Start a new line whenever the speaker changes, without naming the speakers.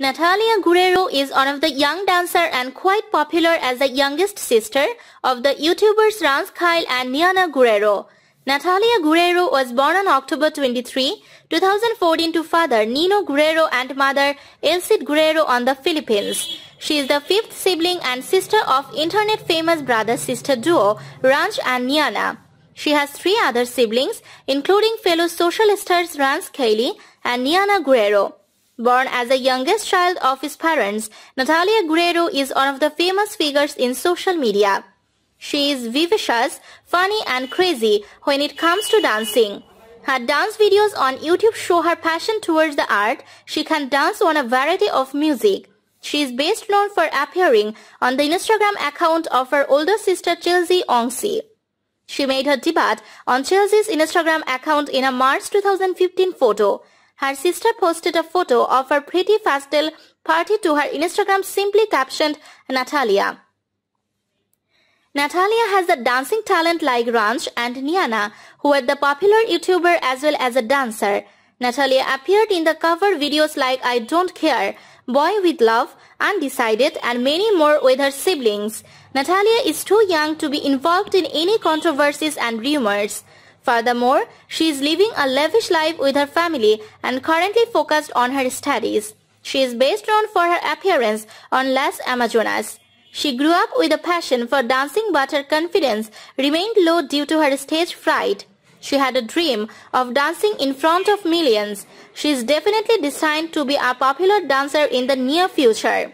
Natalia
Guerrero is one of the young dancer and quite popular as the youngest sister of the YouTubers Rans Kyle and Niana Guerrero. Natalia Guerrero was born on October 23, 2014 to father Nino Guerrero and mother Elsie Guerrero on the Philippines. She is the fifth sibling and sister of internet famous brother-sister duo Rance and Niana. She has three other siblings, including fellow social stars Rance Kyle and Niana Guerrero. Born as the youngest child of his parents, Natalia Guerrero is one of the famous figures in social media. She is vivacious, funny and crazy when it comes to dancing. Her dance videos on YouTube show her passion towards the art. She can dance on a variety of music. She is best known for appearing on the Instagram account of her older sister Chelsea Ongsi. She made her debut on Chelsea's Instagram account in a March 2015 photo. Her sister posted a photo of her pretty pastel party to her Instagram simply captioned Natalia. Natalia has a dancing talent like Ranch and Niana, who are the popular YouTuber as well as a dancer. Natalia appeared in the cover videos like I Don't Care, Boy with Love, Undecided, and many more with her siblings. Natalia is too young to be involved in any controversies and rumors. Furthermore, she is living a lavish life with her family and currently focused on her studies. She is best known for her appearance on Las Amazonas. She grew up with a passion for dancing but her confidence remained low due to her stage fright. She had a dream of dancing in front of millions. She is definitely designed to be a popular dancer in the near
future.